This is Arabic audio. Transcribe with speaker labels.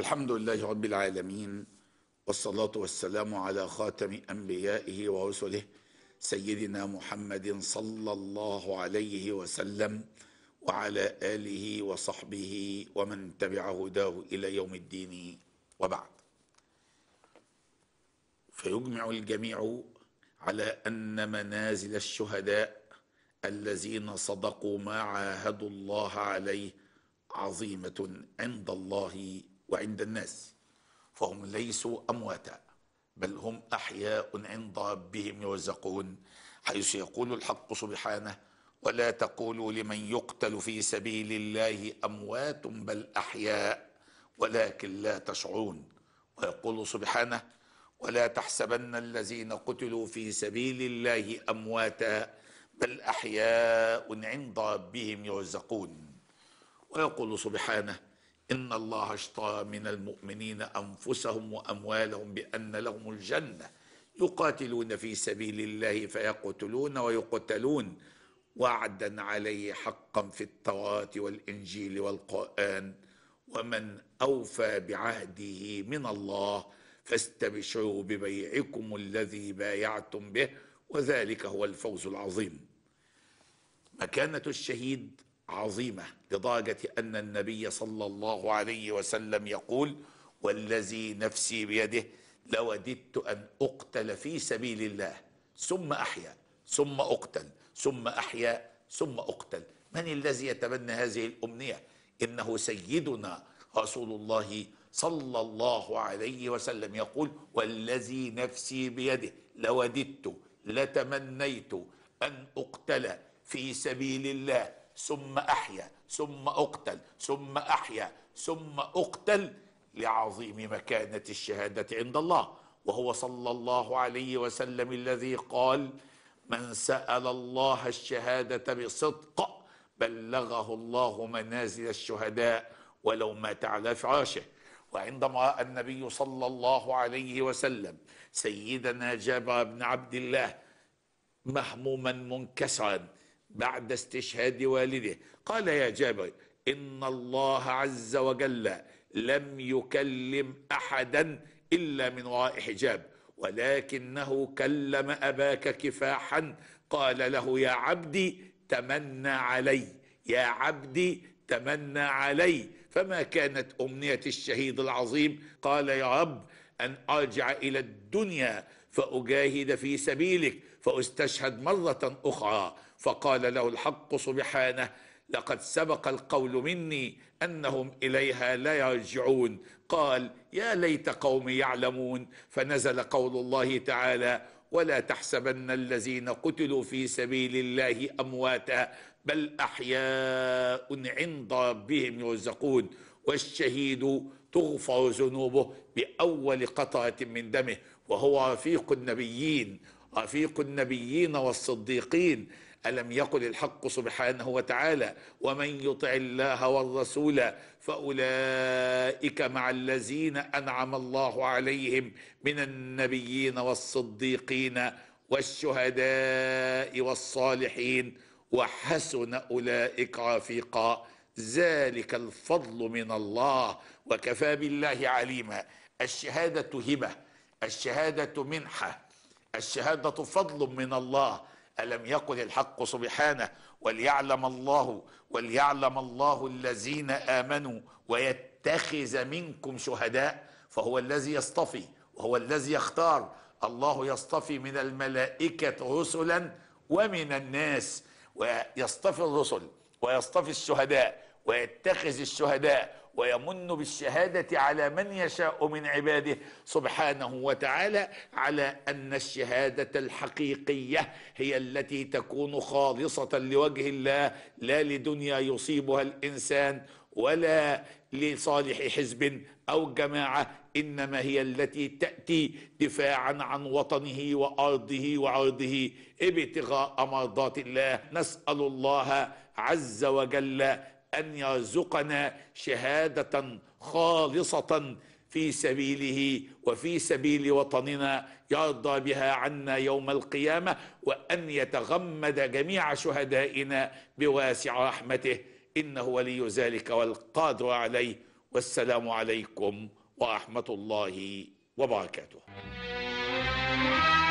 Speaker 1: الحمد لله رب العالمين والصلاة والسلام على خاتم أنبيائه ورسله سيدنا محمد صلى الله عليه وسلم وعلى آله وصحبه ومن تبع هداه إلى يوم الدين وبعد فيجمع الجميع على أن منازل الشهداء الذين صدقوا ما عاهدوا الله عليه عظيمه عند الله وعند الناس فهم ليسوا امواتا بل هم احياء عند ربهم يرزقون حيث يقول الحق سبحانه ولا تقولوا لمن يقتل في سبيل الله اموات بل احياء ولكن لا تشعرون ويقول سبحانه ولا تحسبن الذين قتلوا في سبيل الله امواتا بل احياء عند ربهم يرزقون ويقول سبحانه ان الله اشترى من المؤمنين انفسهم واموالهم بان لهم الجنه يقاتلون في سبيل الله فيقتلون ويقتلون وعدا عليه حقا في التوراه والانجيل والقران ومن اوفى بعهده من الله فاستبشروا ببيعكم الذي بايعتم به وذلك هو الفوز العظيم مكانة الشهيد عظيمة لدرجة أن النبي صلى الله عليه وسلم يقول والذي نفسي بيده لوددت أن أقتل في سبيل الله ثم أحيا ثم أقتل ثم أحيا ثم أقتل من الذي يتبنى هذه الأمنية إنه سيدنا رسول الله صلى الله عليه وسلم يقول والذي نفسي بيده لوددت لتمنيت ان اقتل في سبيل الله ثم احيا ثم اقتل ثم احيا ثم اقتل لعظيم مكانه الشهاده عند الله وهو صلى الله عليه وسلم الذي قال من سال الله الشهاده بصدق بلغه الله منازل الشهداء ولو مات على فراشه وعندما راى النبي صلى الله عليه وسلم سيدنا جابر بن عبد الله مهموما منكسرا بعد استشهاد والده قال يا جابر ان الله عز وجل لم يكلم احدا الا من وراء حجاب ولكنه كلم اباك كفاحا قال له يا عبدي تمنى علي يا عبدي تمنى علي فما كانت امنيه الشهيد العظيم قال يا رب ان ارجع الى الدنيا فاجاهد في سبيلك فاستشهد مره اخرى فقال له الحق سبحانه لقد سبق القول مني انهم اليها لا يرجعون قال يا ليت قومي يعلمون فنزل قول الله تعالى ولا تحسبن الذين قتلوا في سبيل الله امواتا بل احياء عند ربهم يرزقون والشهيد تغفر ذنوبه باول قطره من دمه وهو رفيق النبيين رفيق النبيين والصديقين الم يقل الحق سبحانه وتعالى ومن يطع الله والرسول فاولئك مع الذين انعم الله عليهم من النبيين والصديقين والشهداء والصالحين وحسن اولئك رفيقا ذلك الفضل من الله وكفى بالله عليما الشهاده هبه الشهاده منحه الشهاده فضل من الله الم يقل الحق سبحانه وليعلم الله وليعلم الله الذين امنوا ويتخذ منكم شهداء فهو الذي يصطفي وهو الذي يختار الله يصطفي من الملائكه رسلا ومن الناس ويصطفي الرسل ويصطفي الشهداء ويتخذ الشهداء ويمن بالشهادة على من يشاء من عباده سبحانه وتعالى على أن الشهادة الحقيقية هي التي تكون خالصة لوجه الله لا لدنيا يصيبها الإنسان ولا لصالح حزب او جماعه انما هي التي تاتي دفاعا عن وطنه وارضه وعرضه ابتغاء مرضات الله نسال الله عز وجل ان يرزقنا شهاده خالصه في سبيله وفي سبيل وطننا يرضى بها عنا يوم القيامه وان يتغمد جميع شهدائنا بواسع رحمته انه ولي ذلك والقادر عليه والسلام عليكم ورحمه الله وبركاته